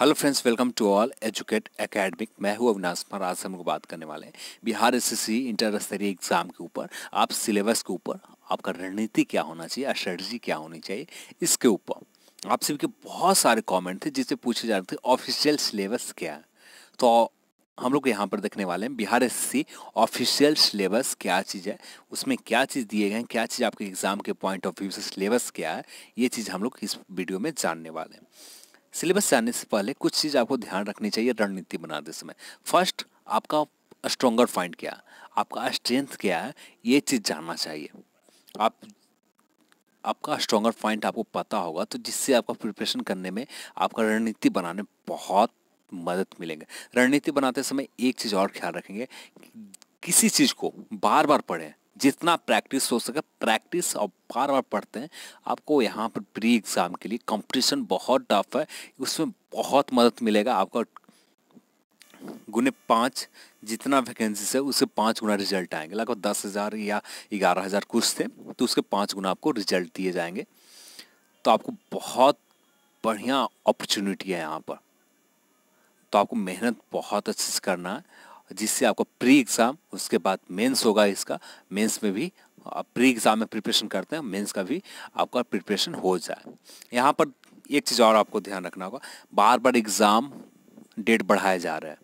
hello friends welcome to all educate academic मैं हूं अविनाश कुमार आज हम लोग बात करने वाले हैं बिहार एस सी इंटर स्तरीय एग्जाम के ऊपर आप सिलेबस के ऊपर आपका रणनीति क्या होना चाहिए स्ट्रेटजी क्या होनी चाहिए इसके ऊपर आप सभी के बहुत सारे कमेंट थे जिससे पूछे जा रहे थे ऑफिशियल सिलेबस क्या है तो हम लोग यहाँ पर देखने वाले हैं बिहार एस ऑफिशियल सिलेबस क्या चीज़ है उसमें क्या चीज़ दिए गए हैं क्या चीज़ आपके एग्ज़ाम के पॉइंट ऑफ व्यू से सिलेबस क्या है ये चीज़ हम लोग इस वीडियो में जानने वाले हैं सिलेबस से आने से पहले कुछ चीज़ आपको ध्यान रखनी चाहिए रणनीति बनाते समय फर्स्ट आपका स्ट्रोंगर पॉइंट क्या आपका स्ट्रेंथ क्या है ये चीज़ जानना चाहिए आप आपका स्ट्रोंगर पॉइंट आपको पता होगा तो जिससे आपका प्रिपरेशन करने में आपका रणनीति बनाने बहुत मदद मिलेंगे रणनीति बनाते समय एक चीज़ और ख्याल रखेंगे किसी चीज़ को बार बार पढ़ें जितना प्रैक्टिस हो सके प्रैक्टिस और बार बार पढ़ते हैं आपको यहाँ पर प्री एग्ज़ाम के लिए कंपटीशन बहुत टफ है उसमें बहुत मदद मिलेगा आपका गुने पाँच जितना वैकेंसी है उसके पाँच गुना रिजल्ट आएंगे लगभग दस हज़ार या ग्यारह हज़ार कुछ थे तो उसके पाँच गुना आपको रिजल्ट दिए जाएंगे तो आपको बहुत बढ़िया अपॉर्चुनिटी है यहाँ पर तो आपको मेहनत बहुत अच्छे से करना है जिससे आपका प्री एग्ज़ाम उसके बाद मेंस होगा इसका मेंस में भी आप प्री एग्ज़ाम में प्रिपरेशन करते हैं मेंस का भी आपका प्रिपरेशन हो जाए यहाँ पर एक चीज़ और आपको ध्यान रखना होगा बार बार एग्ज़ाम डेट बढ़ाया जा रहा है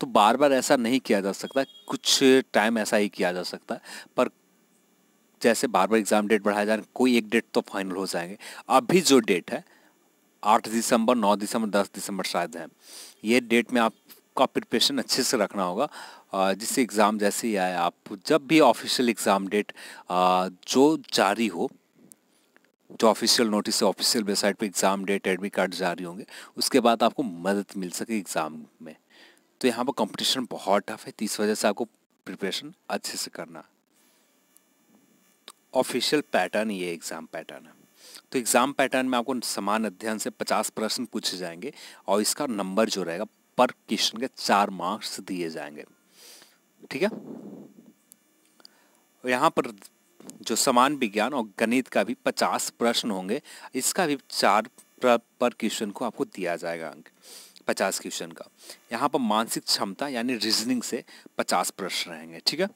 तो बार बार ऐसा नहीं किया जा सकता कुछ टाइम ऐसा ही किया जा सकता है पर जैसे बार बार एग्ज़ाम डेट बढ़ाया जा रहा है कोई एक डेट तो फाइनल हो जाएंगे अभी जो डेट है आठ दिसंबर नौ दिसंबर दस दिसंबर शायद है ये डेट में आप का प्रिपरेशन अच्छे से रखना होगा जिससे एग्ज़ाम जैसे ही आए आप जब भी ऑफिशियल एग्ज़ाम डेट जो जारी हो जो ऑफिशियल नोटिस है ऑफिशियल वेबसाइट पे एग्ज़ाम डेट एडमिट कार्ड जारी होंगे उसके बाद आपको मदद मिल सके एग्ज़ाम में तो यहाँ पर कंपटीशन बहुत टफ है तो इस वजह से आपको प्रिपरेशन अच्छे से करना ऑफिशियल तो पैटर्न ये एग्ज़ाम पैटर्न है तो एग्ज़ाम पैटर्न में आपको समान अध्ययन से पचास प्रश्न पूछे जाएंगे और इसका नंबर जो रहेगा पर क्वेश्चन के चार मार्क्स दिए जाएंगे ठीक है यहाँ पर जो समान विज्ञान और गणित का भी पचास प्रश्न होंगे इसका भी चार पर क्वेश्चन को आपको दिया जाएगा अंक पचास क्वेश्चन का यहाँ पर मानसिक क्षमता यानी रीजनिंग से पचास प्रश्न रहेंगे ठीक है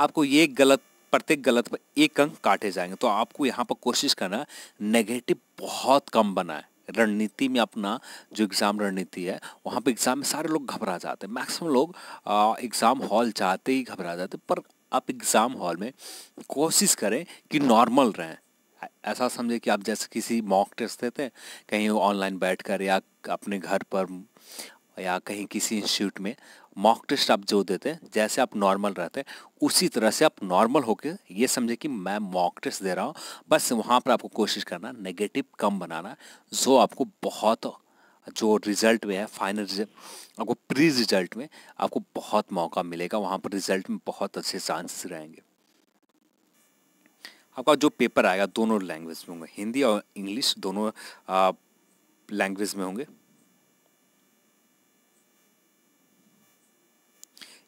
आपको ये गलत प्रत्येक गलत पर एक अंक काटे जाएंगे तो आपको यहाँ पर कोशिश करना नेगेटिव बहुत कम बनाए रणनीति में अपना जो एग्ज़ाम रणनीति है वहाँ पे एग्ज़ाम में सारे लोग घबरा जाते हैं मैक्सिमम लोग एग्ज़ाम हॉल जाते ही घबरा जाते पर आप एग्ज़ाम हॉल में कोशिश करें कि नॉर्मल रहें ऐसा समझे कि आप जैसे किसी मॉक टेस्ट देते हैं कहीं ऑनलाइन बैठ कर या अपने घर पर या कहीं किसी इंस्टीट्यूट में मॉक टेस्ट आप जो देते हैं जैसे आप नॉर्मल रहते हैं उसी तरह से आप नॉर्मल होकर ये समझे कि मैं मॉक टेस्ट दे रहा हूँ बस वहाँ पर आपको कोशिश करना नेगेटिव कम बनाना जो आपको बहुत जो रिज़ल्ट में है फाइनल रिजल्ट आपको प्री रिज़ल्ट में आपको बहुत मौका मिलेगा वहाँ पर रिज़ल्ट में बहुत अच्छे चांसेस रहेंगे आपका जो पेपर आएगा दोनों लैंग्वेज में होंगे हिंदी और इंग्लिश दोनों लैंग्वेज में होंगे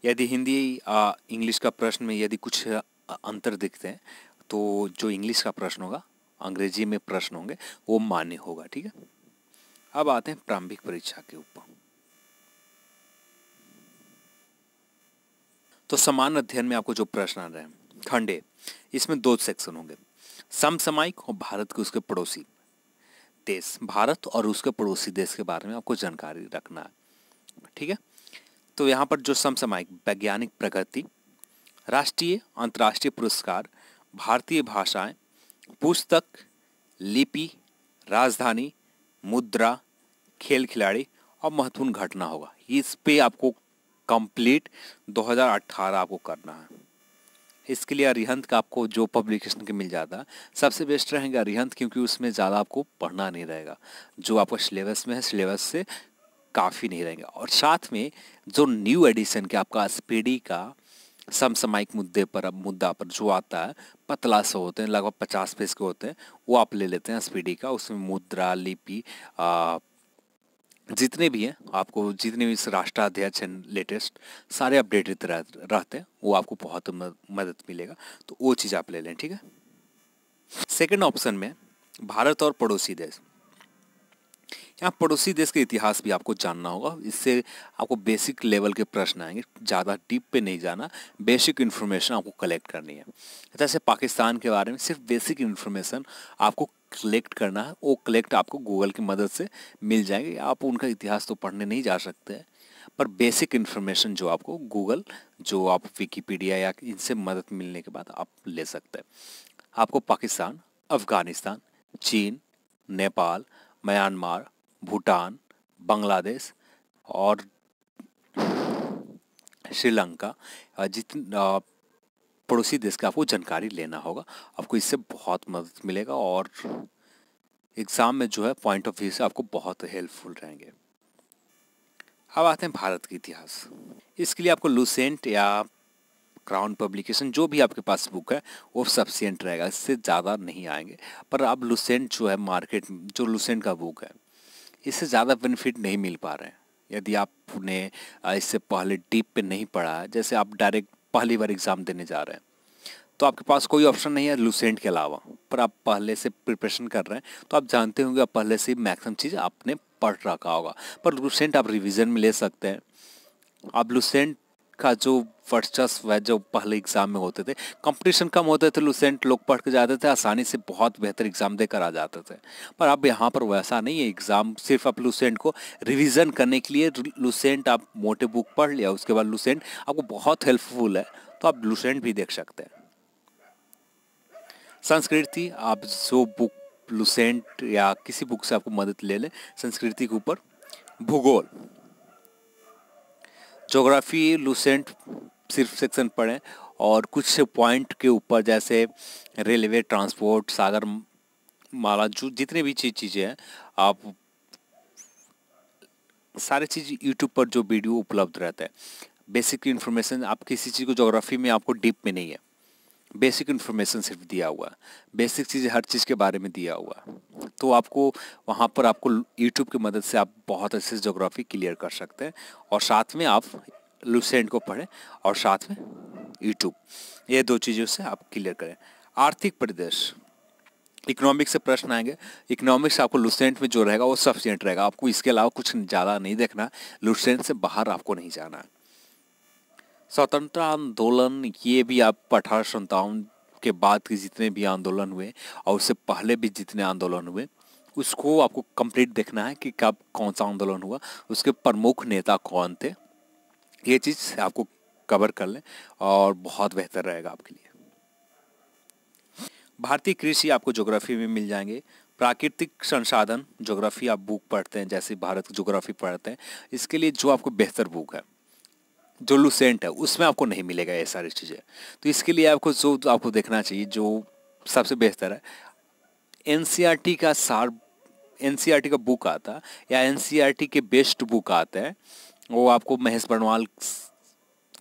यदि हिंदी इंग्लिश का प्रश्न में यदि कुछ अंतर दिखते हैं तो जो इंग्लिश का प्रश्न होगा अंग्रेजी में प्रश्न होंगे वो मान्य होगा ठीक है अब आते हैं प्रारंभिक परीक्षा के ऊपर तो समान अध्ययन में आपको जो प्रश्न आ रहे हैं खंडे इसमें दो सेक्शन होंगे समसामयिक और भारत के उसके पड़ोसी देश भारत और उसके पड़ोसी देश के बारे में आपको जानकारी रखना है ठीक है तो यहाँ पर जो समसामयिक वैज्ञानिक प्रगति राष्ट्रीय अंतर्राष्ट्रीय पुरस्कार भारतीय भाषाएं पुस्तक लिपि राजधानी मुद्रा खेल खिलाड़ी और महत्वपूर्ण घटना होगा इस पे आपको कंप्लीट 2018 आपको करना है इसके लिए अरिहंत का आपको जो पब्लिकेशन के मिल जाता है सबसे बेस्ट रहेगा अरिहंत क्योंकि उसमें ज़्यादा आपको पढ़ना नहीं रहेगा जो आपका सिलेबस में है सिलेबस से काफ़ी नहीं रहेंगे और साथ में जो न्यू एडिशन के आपका स्पीडी का समसामयिक मुद्दे पर अब मुद्दा पर जो आता है पतला से होते हैं लगभग पचास पेज के होते हैं वो आप ले लेते हैं स्पीडी का उसमें मुद्रा लिपि जितने भी हैं आपको जितने भी राष्ट्राध्यक्ष हैं लेटेस्ट सारे अपडेटेड रहते हैं वो आपको बहुत मदद मिलेगा तो वो चीज़ आप ले लें ठीक है सेकेंड ऑप्शन में भारत और पड़ोसी देश यहाँ पड़ोसी देश के इतिहास भी आपको जानना होगा इससे आपको बेसिक लेवल के प्रश्न आएंगे ज़्यादा डीप पे नहीं जाना बेसिक इन्फॉर्मेशन आपको कलेक्ट करनी है जैसे अच्छा, पाकिस्तान के बारे में सिर्फ बेसिक इन्फॉर्मेशन आपको कलेक्ट करना है वो कलेक्ट आपको गूगल की मदद से मिल जाएंगे आप उनका इतिहास तो पढ़ने नहीं जा सकते हैं पर बेसिक इन्फॉर्मेशन जो आपको गूगल जो आप विकीपीडिया या इनसे मदद मिलने के बाद आप ले सकते हैं आपको पाकिस्तान अफ़गानिस्तान चीन नेपाल म्यांमार भूटान बांग्लादेश और श्रीलंका जितने पड़ोसी देश का आपको जानकारी लेना होगा आपको इससे बहुत मदद मिलेगा और एग्ज़ाम में जो है पॉइंट ऑफ व्यू से आपको बहुत हेल्पफुल रहेंगे अब आते हैं भारत के इतिहास इसके लिए आपको लूसेंट या क्राउन पब्लिकेशन जो भी आपके पास बुक है वो सफिशियंट रहेगा इससे ज़्यादा नहीं आएंगे पर अब लूसेंट जो है मार्केट जो लूसेंट का बुक है इससे ज़्यादा बेनिफिट नहीं मिल पा रहे हैं यदि आपने इससे पहले डीप पे नहीं पढ़ा जैसे आप डायरेक्ट पहली बार एग्ज़ाम देने जा रहे हैं तो आपके पास कोई ऑप्शन नहीं है लूसेंट के अलावा पर आप पहले से प्रिपरेशन कर रहे हैं तो आप जानते होंगे आप पहले से मैक्सिमम चीज़ आपने पढ़ रखा होगा पर लूसेंट आप रिविज़न में ले सकते हैं आप लूसेंट का जो वर्चस्व है जो पहले एग्ज़ाम में होते थे कंपटीशन कम होते थे लुसेंट लोग पढ़ के जाते थे आसानी से बहुत बेहतर एग्ज़ाम देकर आ जाते थे पर अब यहाँ पर वैसा नहीं है एग्ज़ाम सिर्फ आप लुसेंट को रिवीजन करने के लिए लुसेंट आप मोटे बुक पढ़ लिया उसके बाद लुसेंट आपको बहुत हेल्पफुल है तो आप लुसेंट भी देख सकते हैं संस्कृति आप जो बुक लुसेंट या किसी बुक से आपको मदद ले लें संस्कृति के ऊपर भूगोल जोग्राफी लूसेंट सिर्फ सेक्शन पढ़ें और कुछ पॉइंट के ऊपर जैसे रेलवे ट्रांसपोर्ट सागर माला जो जितने भी चीज़ चीज़ें हैं आप सारे चीज़ यूट्यूब पर जो वीडियो उपलब्ध रहता है बेसिक इन्फॉर्मेशन आप किसी चीज़ को जोग्राफी में आपको डीप में नहीं है बेसिक इन्फॉर्मेशन सिर्फ दिया हुआ बेसिक चीज़ें हर चीज़ के बारे में दिया हुआ तो आपको वहाँ पर आपको यूट्यूब की मदद से आप बहुत अच्छे से जोग्राफी क्लियर कर सकते हैं और साथ में आप लुसेंट को पढ़ें और साथ में यूट्यूब ये दो चीज़ों से आप क्लियर करें आर्थिक परिदृश्य इकोनॉमिक्स से प्रश्न आएंगे इकोनॉमिक्स आपको लुसेंट में जो रहेगा वो सफिशेंट रहेगा आपको इसके अलावा कुछ ज़्यादा नहीं देखना लुसेंट से बाहर आपको नहीं जाना है स्वतंत्रता आंदोलन ये भी आप अठारह सौ के बाद के जितने भी आंदोलन हुए और उससे पहले भी जितने आंदोलन हुए उसको आपको कंप्लीट देखना है कि कब कौन सा आंदोलन हुआ उसके प्रमुख नेता कौन थे ये चीज़ आपको कवर कर लें और बहुत बेहतर रहेगा आपके लिए भारतीय कृषि आपको ज्योग्राफी में मिल जाएंगे प्राकृतिक संसाधन ज्योग्राफी आप बुक पढ़ते हैं जैसे भारत की ज्योग्राफी पढ़ते हैं इसके लिए जो आपको बेहतर बुक है जो लूसेंट है उसमें आपको नहीं मिलेगा ये सारी चीज़ें तो इसके लिए आपको जो आपको देखना चाहिए जो सबसे बेहतर है एन e का सार एन e का बुक आता या एन e के बेस्ट बुक आते हैं वो आपको महेश बनवाल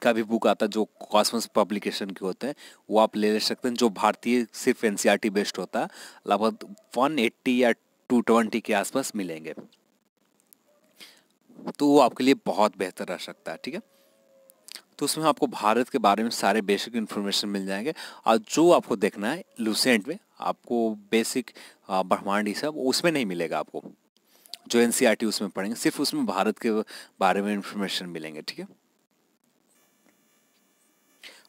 का भी बुक आता है जो कॉस्मस पब्लिकेशन के होते हैं वो आप ले ले सकते हैं जो भारतीय सिर्फ एन बेस्ट होता है लगभग वन एट्टी या टू ट्वेंटी के आसपास मिलेंगे तो वो आपके लिए बहुत बेहतर रह सकता है ठीक है तो उसमें आपको भारत के बारे में सारे बेसिक इन्फॉर्मेशन मिल जाएंगे और जो आपको देखना है लूसेंट में आपको बेसिक ब्रह्मांड ही सब उसमें नहीं मिलेगा आपको जो एन e उसमें पढ़ेंगे सिर्फ उसमें भारत के बारे में इन्फॉर्मेशन मिलेंगे ठीक है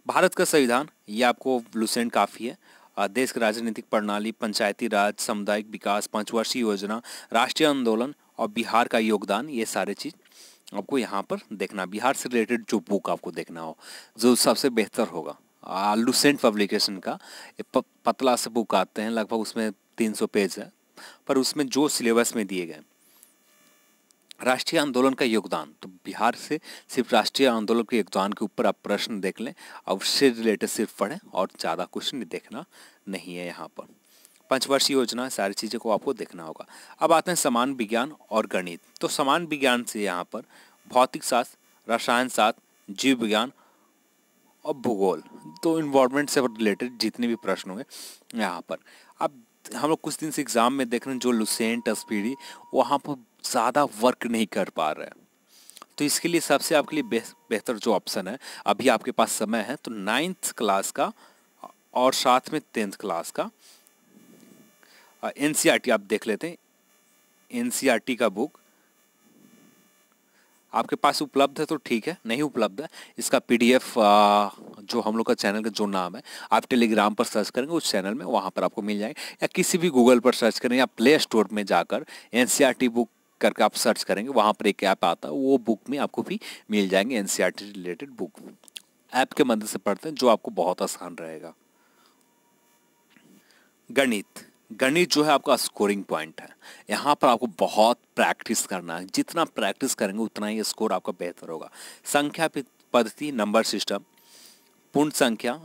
भारत का संविधान ये आपको लूसेंट काफ़ी है देश की राजनीतिक प्रणाली पंचायती राज सामुदायिक विकास पंचवर्षीय योजना राष्ट्रीय आंदोलन और बिहार का योगदान ये सारे चीज़ आपको यहाँ पर देखना बिहार से रिलेटेड जो बुक आपको देखना हो जो सबसे बेहतर होगा लुसेंट पब्लिकेशन का पतला से बुक आते हैं लगभग उसमें तीन सौ पेज है पर उसमें जो सिलेबस में दिए गए राष्ट्रीय आंदोलन का योगदान तो बिहार से सिर्फ राष्ट्रीय आंदोलन के योगदान के ऊपर आप प्रश्न देख लें और उससे रिलेटेड सिर्फ पढ़ें और ज़्यादा कुछ नहीं देखना नहीं है यहाँ पर पंचवर्षीय योजना सारी चीज़ों को आपको देखना होगा अब आते हैं समान विज्ञान और गणित तो समान विज्ञान से यहाँ पर भौतिक शास्त्र रसायन शास्त्र जीव विज्ञान और भूगोल तो इन्वायरमेंट से रिलेटेड जितने भी प्रश्न हुए यहाँ पर अब हम लोग कुछ दिन से एग्ज़ाम में देख रहे हैं जो लुसेंट स्पीडी वहाँ पर ज़्यादा वर्क नहीं कर पा रहे हैं तो इसके लिए सबसे आपके लिए बेहतर जो ऑप्शन है अभी आपके पास समय है तो नाइन्थ क्लास का और साथ में टेंथ क्लास का एन e आप देख लेते हैं एन e का बुक आपके पास उपलब्ध है तो ठीक है नहीं उपलब्ध है इसका पीडीएफ जो हम लोग का चैनल का जो नाम है आप टेलीग्राम पर सर्च करेंगे उस चैनल में वहाँ पर आपको मिल जाएंगे या किसी भी गूगल पर सर्च करें या प्ले स्टोर में जाकर एन बुक e करके आप सर्च करेंगे वहाँ पर एक ऐप आता है वो बुक में आपको भी मिल जाएंगे एन रिलेटेड बुक ऐप के मदद से पढ़ते हैं जो आपको बहुत आसान रहेगा गणित गणित जो है आपका स्कोरिंग पॉइंट है यहाँ पर आपको बहुत प्रैक्टिस करना है जितना प्रैक्टिस करेंगे उतना ही स्कोर आपका बेहतर होगा संख्या पद्धति नंबर सिस्टम पूर्ण संख्या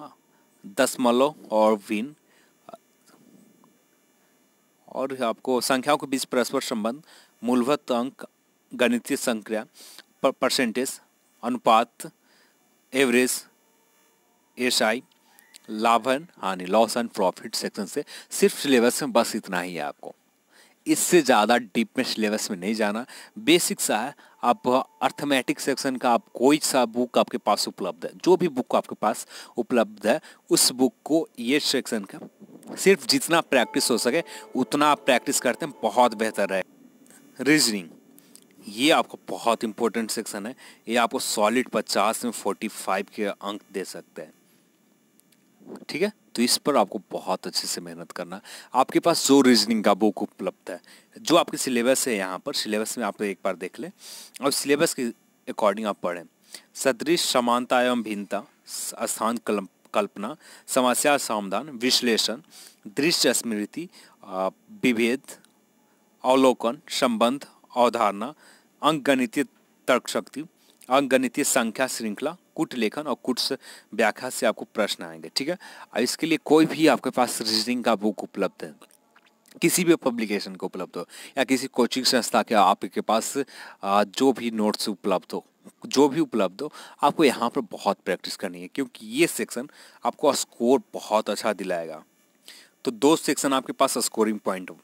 दशमलव और विन और आपको संख्याओं के बीच परस्पर संबंध मूलभूत अंक गणितीय संख्या परसेंटेज अनुपात एवरेज एसआई लाभन हानि लॉस एंड प्रॉफिट सेक्शन से सिर्फ सिलेबस में बस इतना ही है आपको इससे ज़्यादा डीप में सिलेबस में नहीं जाना बेसिक सा है आप अर्थमेटिक सेक्शन का आप कोई सा बुक आपके पास उपलब्ध है जो भी बुक आपके पास उपलब्ध है उस बुक को ये सेक्शन का सिर्फ जितना प्रैक्टिस हो सके उतना आप प्रैक्टिस करते हैं बहुत बेहतर है रीजनिंग ये आपको बहुत इंपॉर्टेंट सेक्शन है ये आपको सॉलिड पचास में फोर्टी फाइव के अंक दे सकते हैं ठीक है तो इस पर आपको बहुत अच्छे से मेहनत करना आपके पास जो रीजनिंग का बुक उपलब्ध है जो आपके सिलेबस है यहाँ पर सिलेबस में आप एक बार देख लें और सिलेबस के अकॉर्डिंग आप पढ़ें सदृश समानता एवं भिन्नता स्थान कल्पना समस्या समाधान विश्लेषण दृश्य स्मृति विभेद अवलोकन संबंध अवधारणा अंकगणितीय तर्कशक्ति गणितीय संख्या श्रृंखला कुट लेखन और कुट व्याख्या से आपको प्रश्न आएंगे ठीक है और इसके लिए कोई भी आपके पास रीजनिंग का बुक उपलब्ध है किसी भी पब्लिकेशन को उपलब्ध हो या किसी कोचिंग संस्था के आपके पास जो भी नोट्स उपलब्ध हो जो भी उपलब्ध हो आपको यहाँ पर बहुत प्रैक्टिस करनी है क्योंकि ये सेक्शन आपको स्कोर बहुत अच्छा दिलाएगा तो दो सेक्शन आपके पास स्कोरिंग पॉइंट हो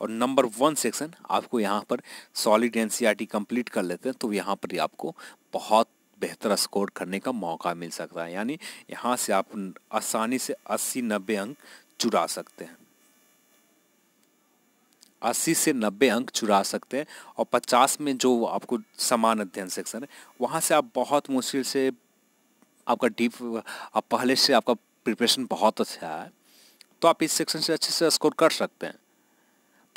और नंबर वन सेक्शन आपको यहाँ पर सॉलिड एन कंप्लीट कर लेते हैं तो यहाँ पर आपको बहुत बेहतर स्कोर करने का मौका मिल सकता है यानी यहाँ से आप आसानी से 80 नब्बे अंक चुरा सकते हैं 80 से 90 अंक चुरा सकते हैं और 50 में जो आपको समान अध्ययन सेक्शन है वहाँ से आप बहुत मुश्किल से आपका डीप आप पहले से आपका प्रिपरेशन बहुत अच्छा है तो आप इस सेक्शन से अच्छे से स्कोर कर सकते हैं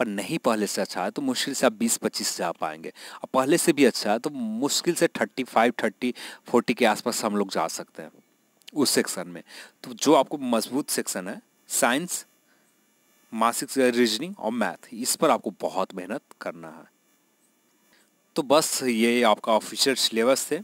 पर नहीं पहले से अच्छा है तो मुश्किल से आप बीस पच्चीस जा पाएंगे और पहले से भी अच्छा है तो मुश्किल से थर्टी फाइव थर्टी फोर्टी के आसपास हम लोग जा सकते हैं उस सेक्शन में तो जो आपको मजबूत सेक्शन है साइंस मासिक रीजनिंग और मैथ इस पर आपको बहुत मेहनत करना है तो बस ये आपका ऑफिशियल सिलेबस थे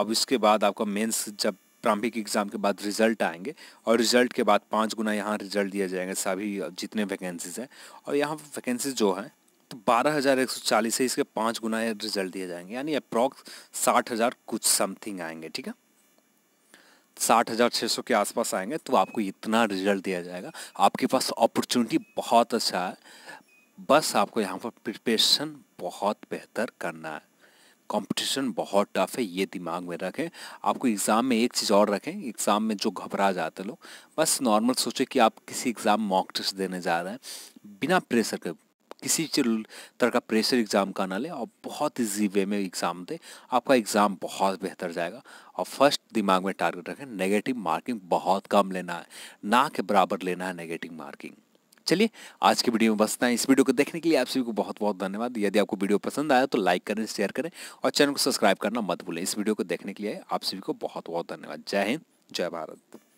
अब इसके बाद आपका मेंस जब प्रारंभिक एग्ज़ाम के बाद रिज़ल्ट आएंगे और रिज़ल्ट के बाद पाँच गुना यहाँ रिज़ल्ट दिया जाएगा सभी जितने वैकेंसीज़ हैं और यहाँ वैकेंसीज जो हैं तो बारह हज़ार एक सौ चालीस है इसके पाँच गुना रिज़ल्ट दिए जाएंगे यानी अप्रॉक्स साठ हज़ार कुछ समथिंग आएंगे ठीक है साठ हज़ार छः सौ के आसपास आएंगे तो आपको इतना रिजल्ट दिया जाएगा आपके पास अपॉर्चुनिटी बहुत अच्छा है बस आपको यहाँ पर प्रिपरेशन बहुत बेहतर करना है कंपटीशन बहुत टफ है ये दिमाग में रखें आपको एग्ज़ाम में एक चीज़ और रखें एग्ज़ाम में जो घबरा जाते लोग बस नॉर्मल सोचें कि आप किसी एग्ज़ाम मॉक टेस्ट देने जा रहे हैं बिना प्रेशर के किसी तरह का प्रेशर एग्ज़ाम का ना ले और बहुत इजी वे में एग्ज़ाम दें आपका एग्ज़ाम बहुत बेहतर जाएगा और फर्स्ट दिमाग में टारगेट रखें नेगेटिव मार्किंग बहुत कम लेना है ना के बराबर लेना है नेगेटिव मार्किंग चलिए आज की वीडियो में बसता है इस वीडियो को देखने के लिए आप सभी को बहुत बहुत धन्यवाद यदि आपको वीडियो पसंद आया तो लाइक करें शेयर करें और चैनल को सब्सक्राइब करना मत भूलें इस वीडियो को देखने के लिए आप सभी को बहुत बहुत धन्यवाद जय हिंद जय भारत